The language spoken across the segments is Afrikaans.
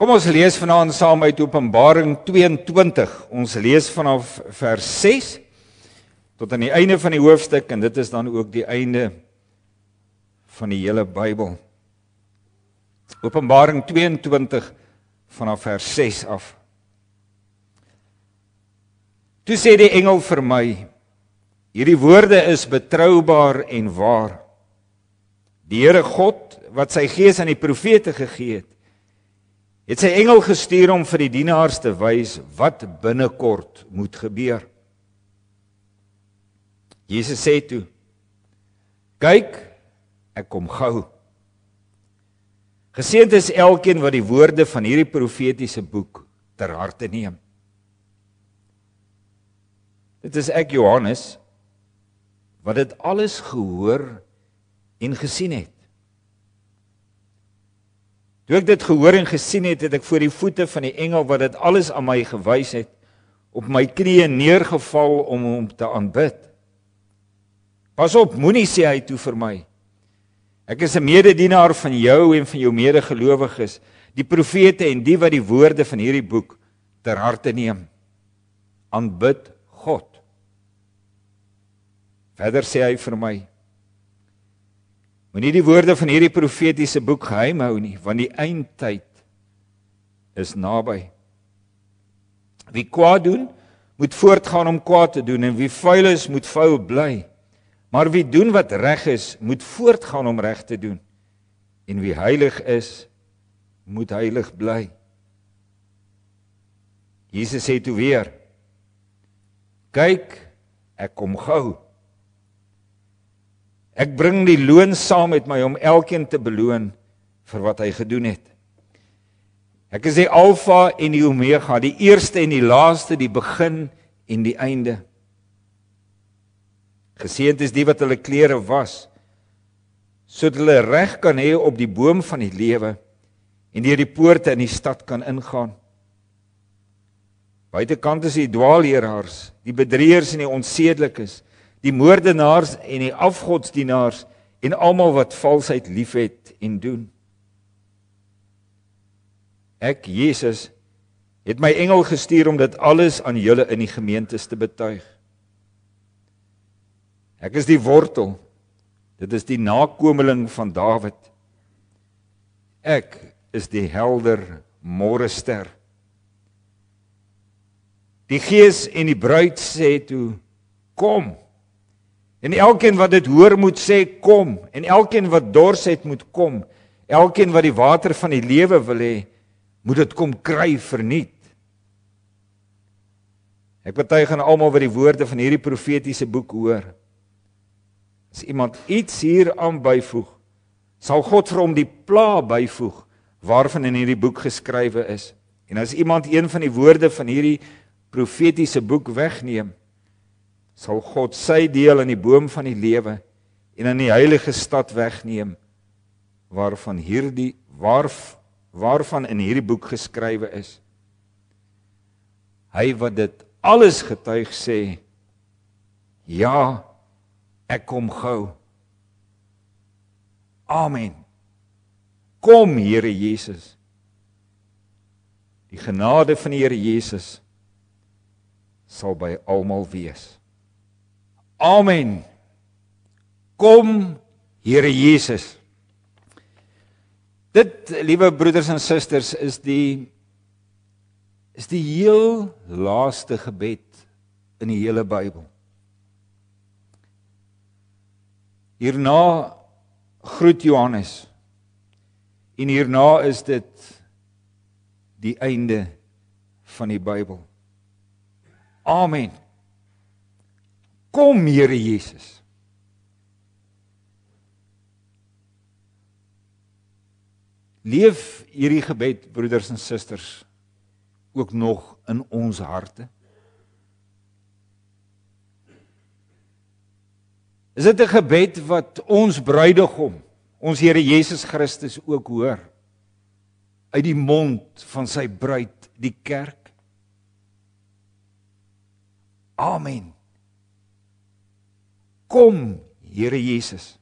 Kom ons lees vanaand saam uit Openbaring 22. Ons lees vanaf vers 6 tot aan die einde van die hoofstuk en dit is dan ook die einde van die hele Bybel. Openbaring 22 vanaf vers 6 af. Toe sê die engel vir my: Hierdie woorde is betroubaar en waar. Die Here God wat sy gees aan die profete gegee het, het sy engel gestuur om vir die dienaars te wys wat binnekort moet gebeur. Jesus sê toe: "Kyk, ek kom gou. Geseënd is elkeen wat die woorde van hierdie profetiese boek ter harte neem." Dit is ek Johannes wat dit alles gehoor en gesien het. Toe ek dit gehoor en gesien het, het ek voor die voete van die engel wat dit alles aan my gewys het, op my knieë neergeval om hom te aanbid. Pas op, moenie sê hy toe vir my. Ek is 'n mededienaar van jou en van jou medegelowiges, die profete en die wat die woorde van hierdie boek ter harte neem. Aanbid God. Verder sê hy vir my: Moenie die woorde van hierdie profetiese boek geheim hou nie, want die eindtyd is naby. Wie kwaad doen, moet voortgaan om kwaad te doen en wie vuil is, moet vuil bly. Maar wie doen wat reg is, moet voortgaan om reg te doen. En wie heilig is, moet heilig bly. Jesus sê toe weer: Kyk, ek kom gou. Ek bring die loon saam met my om elkeen te beloon vir wat hy gedoen het. Ek is die Alfa en die Omega, die eerste en die laaste, die begin en die einde. Geseënd is die wat hulle klere was sodat hulle reg kan hê op die boom van die lewe en deur die poorte in die stad kan ingaan. Buitekant is die dwaalleraars, die bedrieërs en die onsedelikes die moordenaars en die afgodsdienaars en almal wat valsheid liefhet en doen. Ek Jesus het my engel gestuur om dit alles aan julle in die gemeentes te betuig. Ek is die wortel. Dit is die nakomeling van Dawid. Ek is die helder môre ster. Die gees en die bruid sê toe: Kom. En elkeen wat dit hoor moet sê kom en elkeen wat dors het moet kom. Elkeen wat die water van die lewe wil hê, moet dit kom kry verniet. Ek betuig aan almal wat die woorde van hierdie profetiese boek hoor. As iemand iets hieraan byvoeg, sal God vir hom die pla byvoeg waarvan in hierdie boek geskrywe is. En as iemand een van die woorde van hierdie profetiese boek wegneem, sal God sy deel in die boom van die lewe en in die heilige stad wegneem waarvan hierdie waarf waarvan in hierdie boek geskrywe is. Hy wat dit alles getuig sê, ja, ek kom gou. Amen. Kom Here Jesus. Die genade van die Here Jesus sal by almal wees. Amen. Kom Here Jesus. Dit liewe broeders en susters is die is die heel laaste gebed in die hele Bybel. Hierna groet Johannes. En hierna is dit die einde van die Bybel. Amen. Kom Here Jesus. Leef hierdie gebed broeders en susters ook nog in ons harte. Is dit 'n gebed wat ons bruidegom, ons Here Jesus Christus ook hoor uit die mond van sy bruid, die kerk? Amen. Kom, Here Jesus.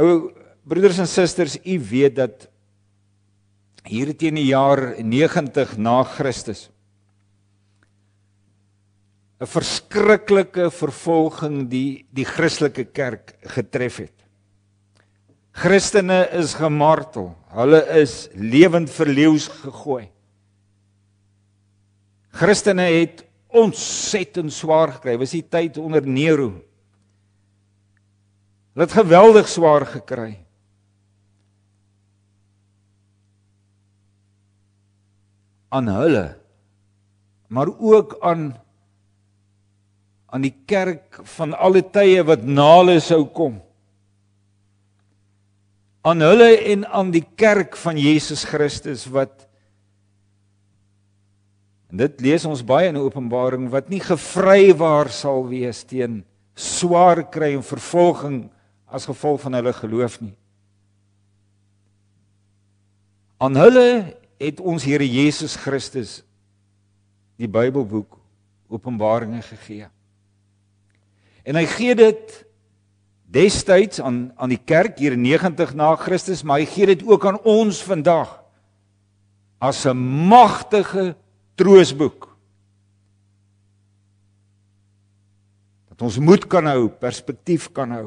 Nou broeders en susters, u weet dat hier teen die jaar 90 na Christus 'n verskriklike vervolging die die Christelike kerk getref het. Christene is gemartel. Hulle is lewend verleeus gegooi. Christene het ontsettend swaar gekry. Was die tyd onder Nero. Hulle het geweldig swaar gekry. aan hulle maar ook aan aan die kerk van alle tye wat na hulle sou kom aan hulle en aan die kerk van Jesus Christus wat Dit lees ons baie in Openbaring wat nie gevrywaar sal wees teen swaar kry en vervolging as gevolg van hulle geloof nie. Aan hulle het ons Here Jesus Christus die Bybelboek Openbaringe gegee. En hy gee dit destyds aan aan die kerk hier 90 na Christus, maar hy gee dit ook aan ons vandag as 'n magtige troosboek. Dat ons moed kan hou, perspektief kan hou.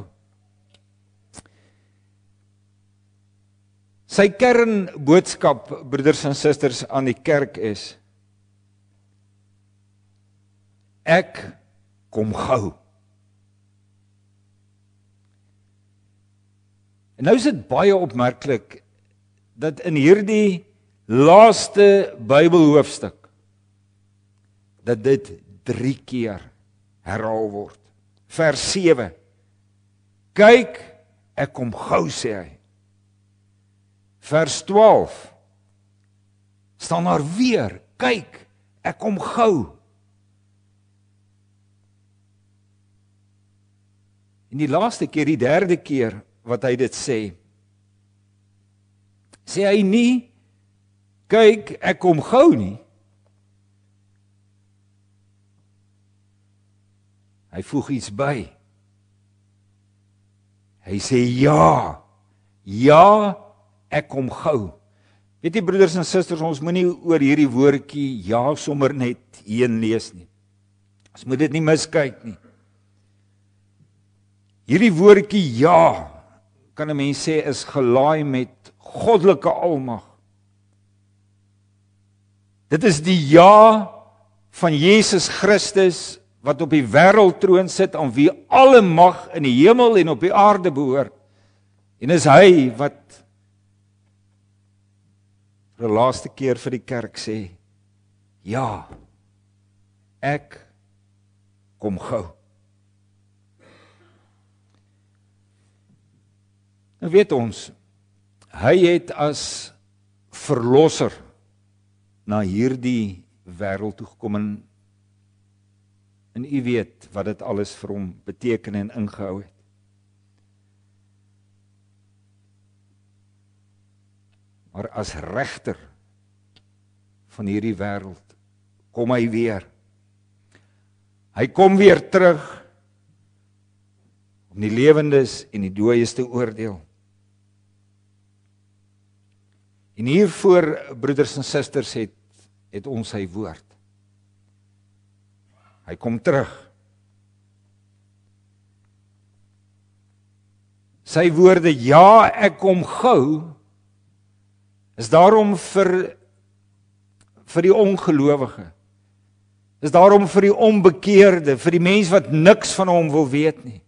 Sy kernboodskap broeders en susters aan die kerk is Ek kom gou. En nou is dit baie opmerklik dat in hierdie laaste Bybelhoofstuk dat dit 3 keer herhaal word. Vers 7. Kyk, ek kom gou sê hy. Vers 12. staan daar weer, kyk, ek kom gou. In die laaste keer, die derde keer wat hy dit sê, sê hy nie kyk, ek kom gou nie Hy voeg iets by. Hy sê ja. Ja, ek kom gou. Weet jy broeders en susters, ons moenie oor hierdie woordjie ja sommer net heen lees nie. Ons moet dit nie miskyk nie. Hierdie woordjie ja kan 'n mens sê is gelaai met goddelike almag. Dit is die ja van Jesus Christus wat op die wêreldtroon sit aan wie alle mag in die hemel en op die aarde behoort. En is hy wat vir die laaste keer vir die kerk sê: "Ja, ek kom gou." Nou weet ons, hy het as verlosser na hierdie wêreld toe gekom en En u weet wat dit alles vir hom beteken en ingehou het. Maar as regter van hierdie wêreld kom hy weer. Hy kom weer terug om die lewendes en die dooies te oordeel. En hiervoor broeders en susters het het ons sy woord. Hy kom terug. Sy woorde ja, ek kom gou is daarom vir vir die ongelowige. Is daarom vir die onbekeerde, vir die mens wat niks van hom wil weet nie.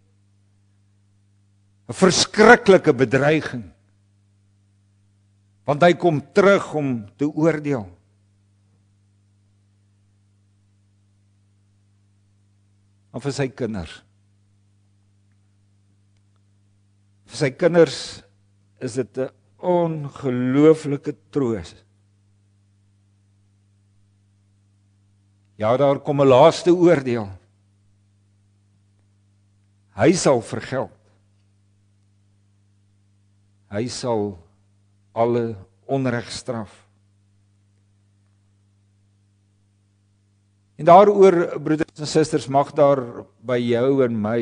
'n Verskriklike bedreiging. Want hy kom terug om te oordeel. en vir sy kinders. Vir sy kinders is dit 'n ongelooflike troos. Ja, daar kom 'n laaste oordeel. Hy sal vergeld. Hy sal alle onreg straf. En daaroor broeders en susters mag daar by jou en my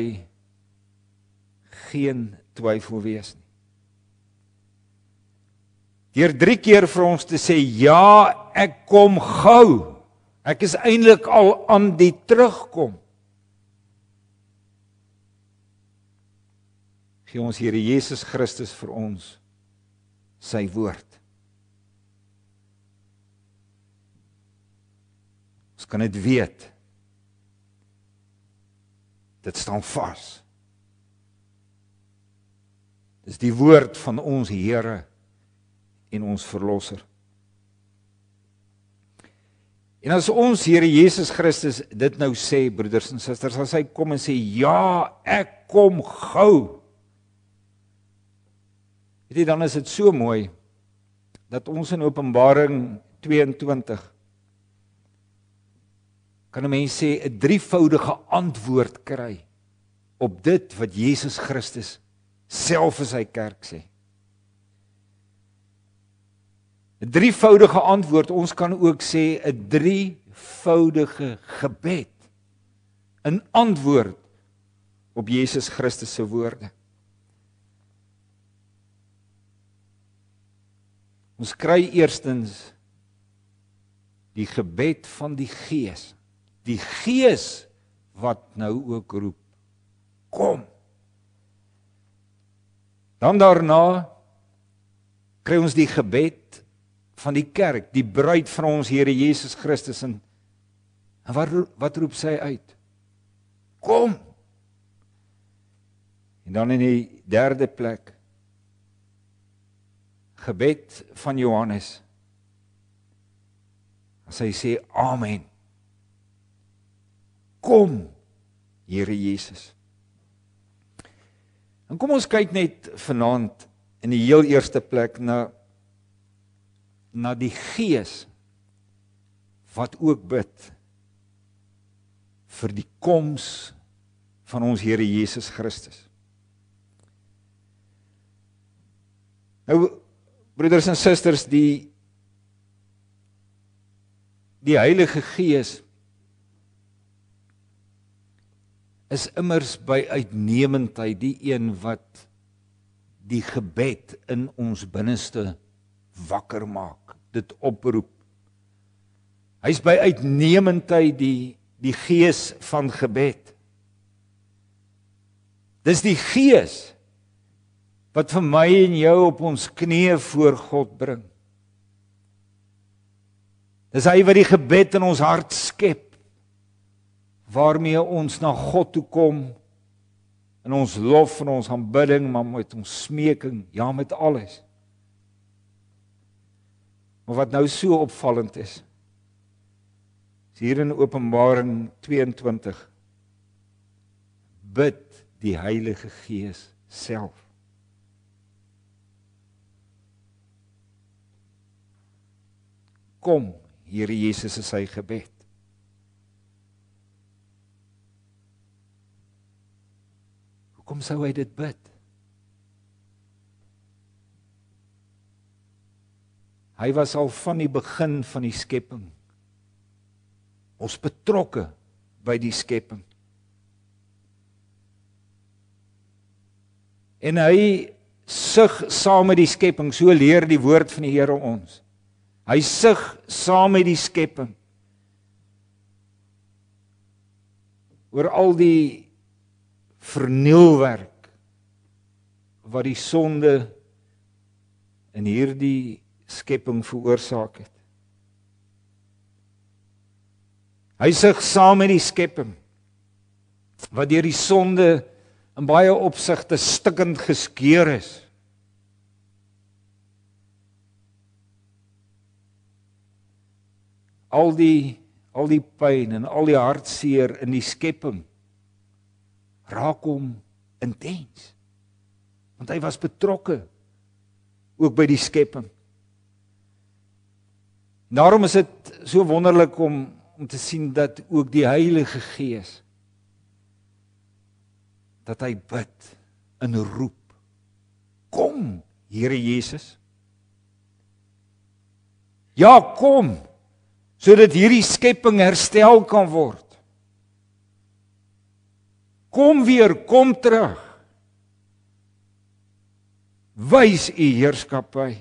geen twyfel wees nie. Deur drie keer vir ons te sê ja, ek kom gou. Ek is eintlik al aan die terugkom. Gie ons Here Jesus Christus vir ons sy woord. kan dit weet. Dit staan vas. Dis die woord van ons Here en ons verlosser. En as ons Here Jesus Christus dit nou sê broeders en susters, as hy kom en sê ja, ek kom gou. Weet jy dan is dit so mooi dat ons in Openbaring 22 kan 'n mens sê 'n drievoudige antwoord kry op dit wat Jesus Christus self in sy kerk sê. 'n drievoudige antwoord, ons kan ook sê 'n drievoudige gebed. 'n antwoord op Jesus Christus se woorde. Ons kry eerstens die gebed van die Gees die gees wat nou ook roep kom dan daarna kry ons die gebed van die kerk die bruid van ons Here Jesus Christus en wat wat roep sy uit kom en dan in die derde plek gebed van Johannes as hy sê amen Kom, Here Jesus. En kom ons kyk net vanaand in die heel eerste plek na na die Gees wat ook bid vir die koms van ons Here Jesus Christus. Nou broeders en susters, die die Heilige Gees is immers by uitnemendheid die een wat die gebed in ons binneste wakker maak, dit oproep. Hy's by uitnemendheid die die gees van gebed. Dis die gees wat vir my en jou op ons knieë voor God bring. Dis hy wat die gebed in ons hart skep waarmee ons na God toe kom in ons lof en ons aanbidding maar met ons smeking ja met alles. Maar wat nou so opvallend is is hier in Openbaring 22 bid die Heilige Gees self Kom, Here Jesus, is hy gebed. Hoekom sou hy dit bid? Hy was al van die begin van die skepping ons betrokke by die skepping. En hy sug saam met die skepping, so leer die woord van die Here ons. Hy sug saam met die skepping. oor al die vernielwerk wat die sonde in hierdie skepping veroorsaak het. Hy sig saam met die skepping wat deur die sonde in baie opsigte stikkend geskeur is. Al die al die pyn en al die hartseer in die skepping raak hom intens. Want hy was betrokke ook by die skepping. Daarom is dit so wonderlik om om te sien dat ook die Heilige Gees dat hy bid in roep. Kom, Here Jesus. Ja, kom sodat hierdie skepping herstel kan word. Kom weer, kom terug. Wys u heerskappy.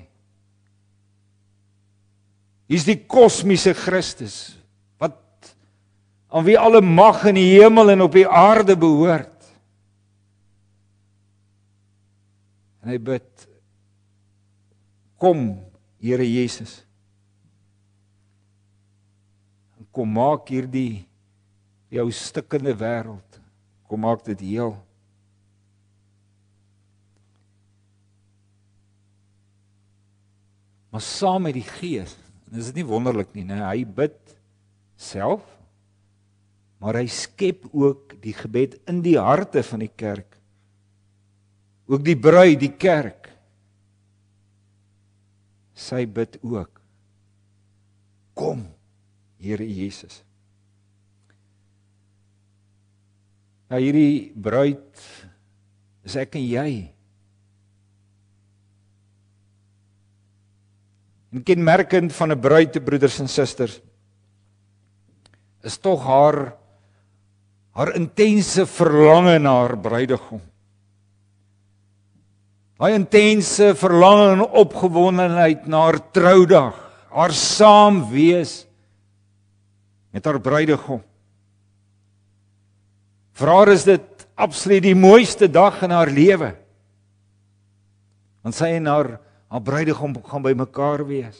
Hier's die kosmiese Christus wat aan wie alle mag in die hemel en op die aarde behoort. En hy bid: Kom, Here Jesus. En kom maak hierdie jou stikkende wêreld Kom maak dit heel. Maar saam met die Gees, is dit nie wonderlik nie, né? Hy bid self, maar hy skep ook die gebed in die harte van die kerk. Ook die bruid, die kerk. Sy bid ook. Kom, Here Jesus. Nou hierdie bruid is ek en jy. En kenmerkend van 'n bruid te broeders en susters is tog haar haar intense verlange na haar bruidegom. Daai intense verlange en opgewondenheid na haar troudag, haar saam wees met haar bruidegom. Vir haar is dit absoluut die mooiste dag in haar lewe. Want sy en haar haar bruidegom gaan bymekaar wees.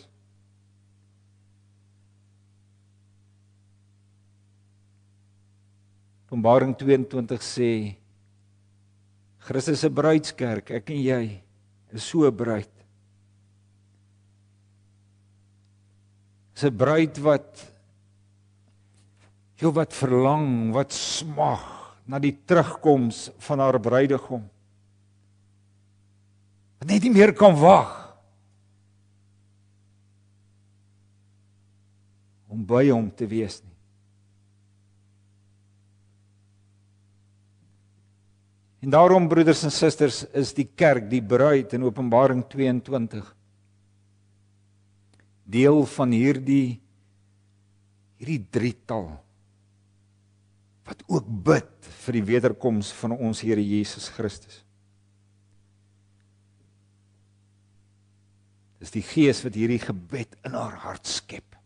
Openbaring 22 sê Christus se bruidskerk, ek en jy is so 'n bruid. 'n bruid wat jou wat verlang, wat smag na die terugkoms van haar bruidegom. Wat net nie meer kan wag. om by hom te wees nie. En daarom broeders en susters is die kerk, die bruid in Openbaring 22 deel van hierdie hierdie drie tale wat ook bid vir die wederkoms van ons Here Jesus Christus. Dis die Gees wat hierdie gebed in haar hart skep.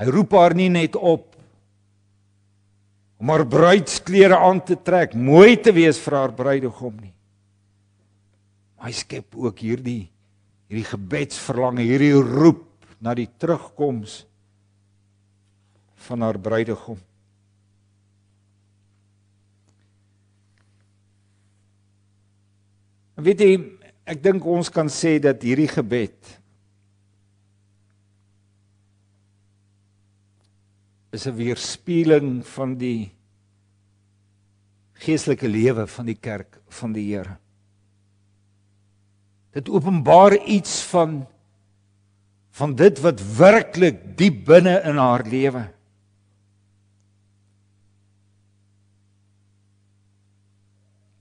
Hy roep haar nie net op om haar bruidsklere aan te trek, mooi te wees vir haar bruidegom nie. Maar hy skep ook hierdie hierdie gebedsverlang, hierdie roep na die terugkoms van van haar bruidegom. Weet jy, ek dink ons kan sê dat hierdie gebed is 'n weerspieëling van die geestelike lewe van die kerk van die Here. Dit openbaar iets van van dit wat werklik diep binne in haar lewe is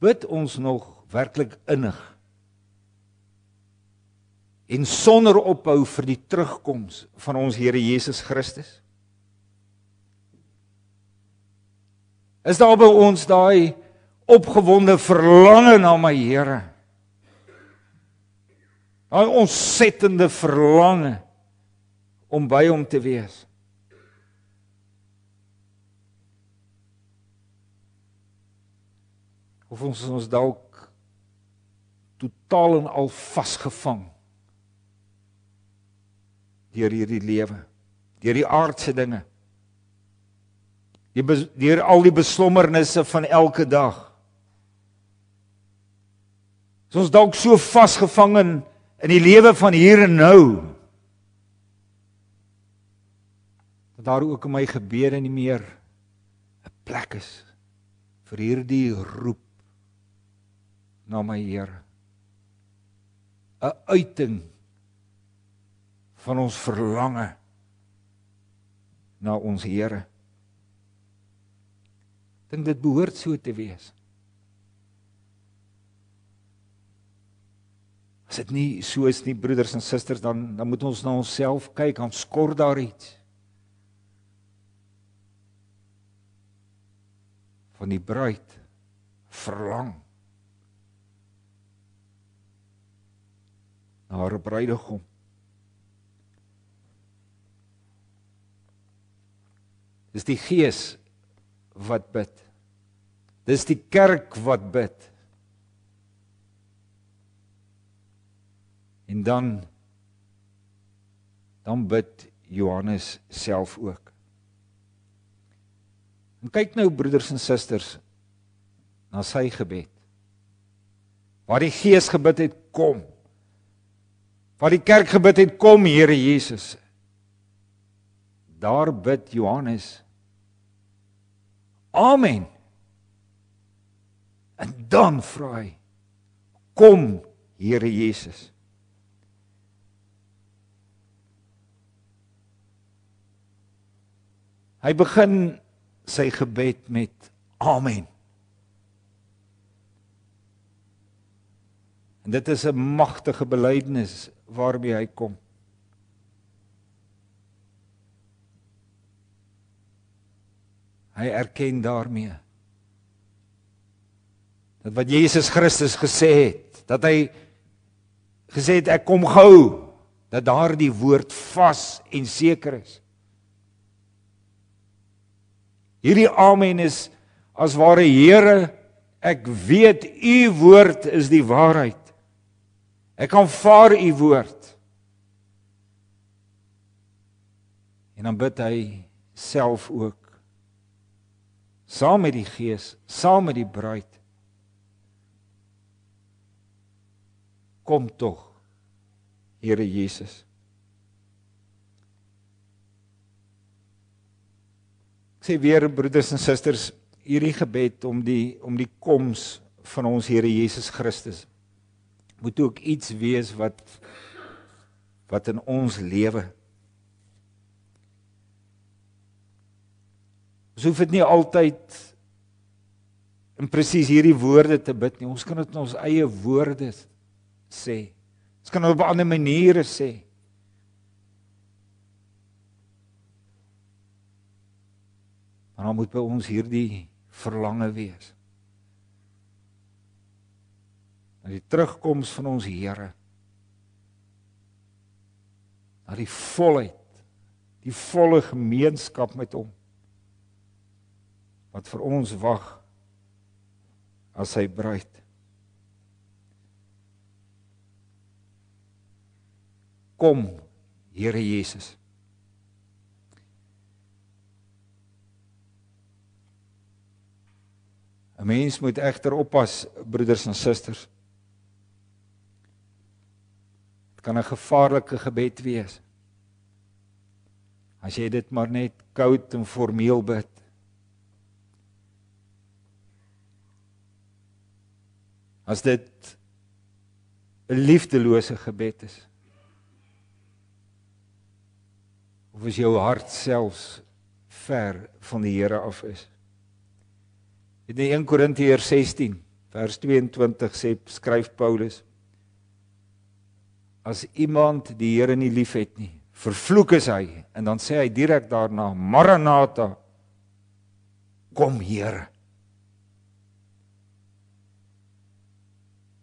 bid ons nog werklik innig en sonder ophou vir die terugkoms van ons Here Jesus Christus. Is daar by ons daai opgewonde verlange na my Here? Daai ontsettende verlange om by hom te wees. of ons is ons dalk totaal en al vasgevang deur hierdie lewe, deur die aardse dinge. Die deur al die beslommernisse van elke dag. Is ons dalk so vasgevang in in die lewe van hier en nou. Dat daar ook in my gebede nie meer 'n plek is vir hierdie roep na my Here. 'n uiting van ons verlange na ons Here. Dink dit behoort so te wees. As dit nie so is nie, broeders en susters, dan dan moet ons na onsself kyk, ons skort daar iets. van die bruid verlang na haar bruidegom. Dis die gees wat bid. Dis die kerk wat bid. En dan dan bid Johannes self ook. En kyk nou broeders en susters na sy gebed. Waar die gees gebid het kom wat die kerk gebid het, kom Here Jesus. Daar bid Johannes. Amen. En dan vra hy: Kom Here Jesus. Hy begin sy gebed met amen. En dit is 'n magtige belydenis waarmee hy kom. Hy erken daarmee dat wat Jesus Christus gesê het, dat hy gesê het ek kom gou, dat daardie woord vas en seker is. Hierdie amen is as ware Here, ek weet u woord is die waarheid. Ek aanvaar u woord. En dan bid hy self ook saam met die gees, saam met die bruid. Kom tog, Here Jesus. Ek sê weer broeders en susters, hierdie gebed om die om die koms van ons Here Jesus Christus moet ook iets wees wat wat in ons lewe ons hoef dit nie altyd in presies hierdie woorde te bid nie ons kan dit in ons eie woorde sê ons kan op 'n ander maniere sê maar dan moet by ons hierdie verlange wees na die terugkoms van ons Here. Na die volheid, die volle gemeenskap met hom wat vir ons wag as sy bruid. Kom, Here Jesus. Mense moet egter oppas, broeders en susters. kan 'n gevaarlike gebed wees. As jy dit maar net koud en formeel bid. As dit 'n liefdelose gebed is. Of as jou hart selfs ver van die Here af is. In 1 Korintiërs 16 vers 22 sê skryf Paulus as iemand die Here nie liefhet nie, vervloek is hy. En dan sê hy direk daarna, "Maranatha, kom hier."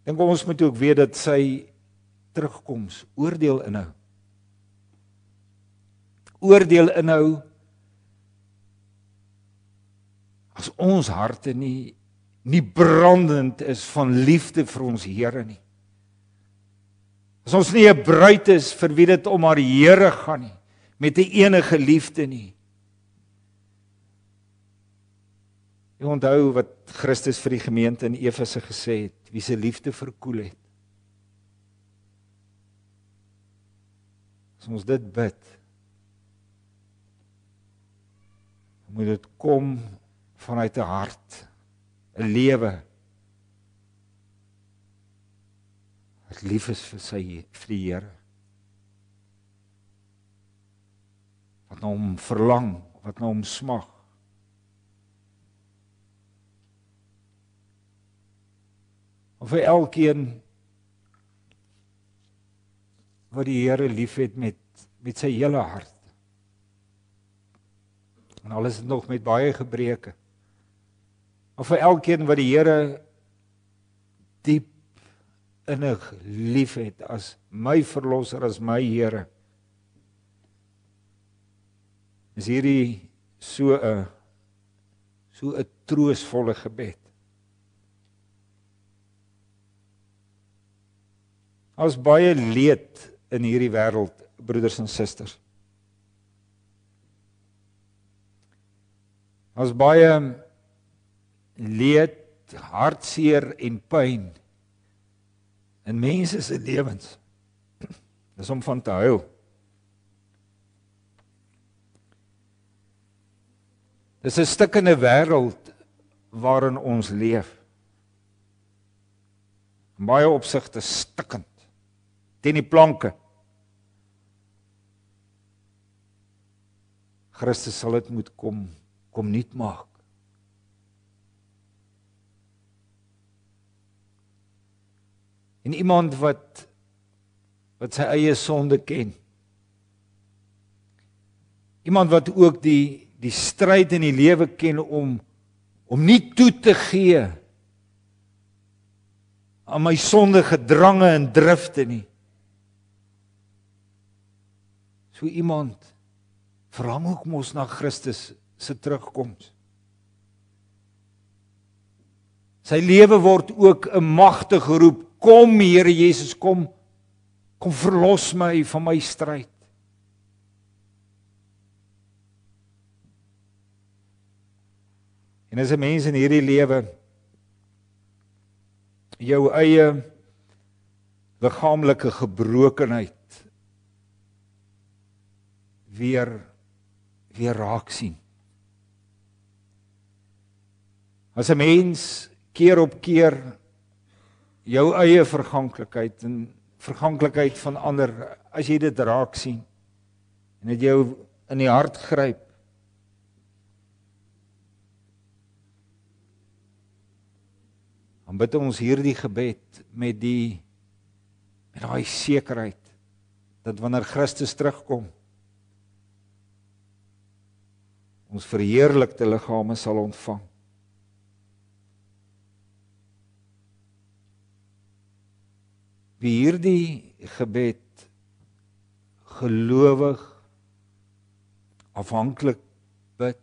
Dan kom ons moet ook weet dat sy terugkoms oordeel inhou. Oordeel inhou as ons harte nie nie brandend is van liefde vir ons Here nie. As ons nie 'n bruid is vir wie dit om haar Here gaan nie met 'n enige liefde nie. Jy onthou wat Christus vir die gemeente in Efese gesê het, wie se liefde verkoel het. As ons dit bid. Moet dit kom vanuit 'n hart, 'n lewe wat lief is vir sy vir die Here. Wat na hom verlang, wat na hom smag. vir elkeen wat die Here liefhet met met sy hele hart. En alles is nog met baie gebreke. Of vir elkeen wat die Here diep innig liefhet as my verlosser as my Here. Is hierdie so 'n so 'n troostvolle gebed. Ons baie leed in hierdie wêreld, broeders en susters. Ons baie leed, hartseer en pyn in mense se lewens is om van te huil. Dis 'n stikkende wêreld waarin ons leef. Baie opsigte stikkend teen die planke. Christus sal dit moet kom kom nuut maak. en iemand wat wat sy eie sonde ken. Iemand wat ook die die stryd in die lewe ken om om nie toe te gee aan my sondige drange en drifte nie. So iemand verlang ook mos na Christus se terugkoms. Sy lewe word ook 'n magtige roep Kom Here Jesus, kom kom verlos my van my stryd. En as 'n mens in hierdie lewe jou eie liggaamlike gebrokenheid weer weer raak sien. As 'n mens keer op keer jou eie verganklikheid en verganklikheid van ander as jy dit raak sien en dit jou in die hart gryp Aanbid ons hierdie gebed met die met daai sekerheid dat wanneer Christus terugkom ons verheerlikte liggame sal ontvang. wie hierdie gebed gelowig afhanklik bid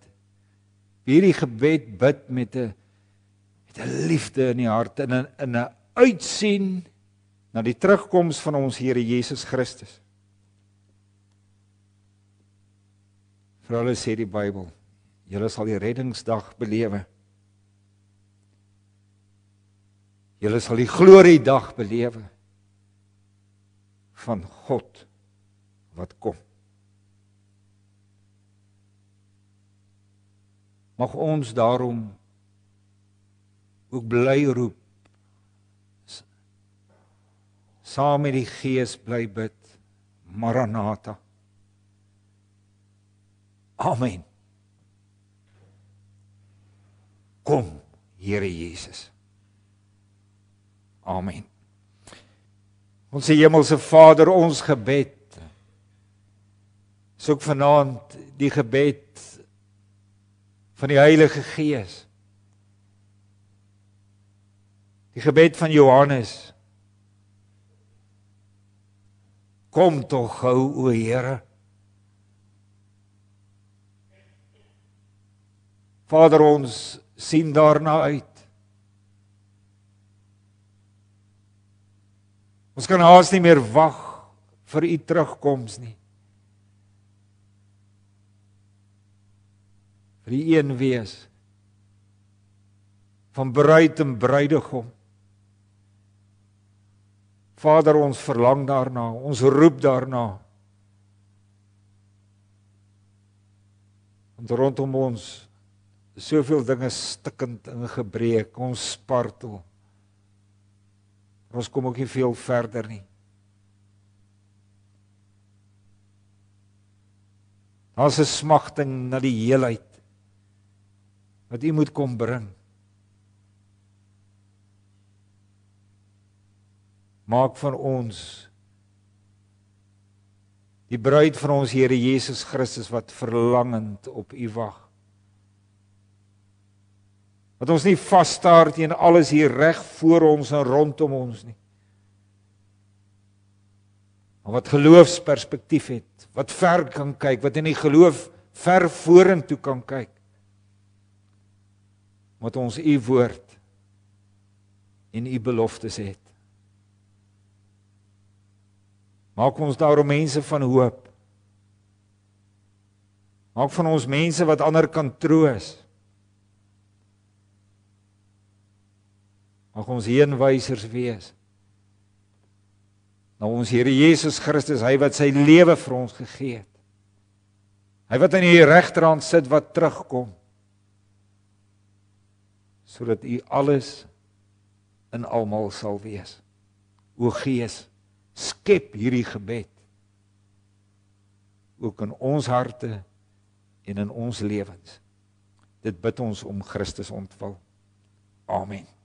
wie hierdie gebed bid met 'n met 'n liefde in die hart en in 'n uitsien na die terugkoms van ons Here Jesus Christus vir hulle sê die Bybel julle sal die reddingsdag belewe julle sal die gloriedag belewe van God wat kom. Mag ons daarom ook bly roep saam met die Gees bly bid Maranatha. Amen. Kom, Here Jesus. Amen. Ons hemelse Vader, ons gebed. Soek vanaand die gebed van die Heilige Gees. Die gebed van Johannes. Kom tog gou o Here. Vader ons sien daarna uit. Ons kan haas nie meer wag vir u terugkoms nie. Vir die een wees van bruid en bruidegom. Vader, ons verlang daarna, ons roep daarna. Want rondom ons soveel dinge stikkend ingebreek, ons spartel. Ons kom ook nie veel verder nie. Ons is smagting na die heelheid wat U moet kom bring. Maak van ons die bruid van ons Here Jesus Christus wat verlangend op U wag. Dat ons nie vasstaar teen alles hier reg voor ons en rondom ons nie. Maar wat geloofsperspektief het, wat ver kan kyk, wat in die geloof ver vorentoe kan kyk. Wat ons u woord en u beloftes het. Maak ons daarom mense van hoop. Maak van ons mense wat ander kan troos. Mag ons heenwysers wees. Na ons Here Jesus Christus, hy wat sy lewe vir ons gegee het. Hy wat aan u regterhand sit wat terugkom. Sodat u alles in almal sal wees. O Gees, skep hierdie gebed ook in ons harte en in ons lewens. Dit bid ons om Christus ontvang. Amen.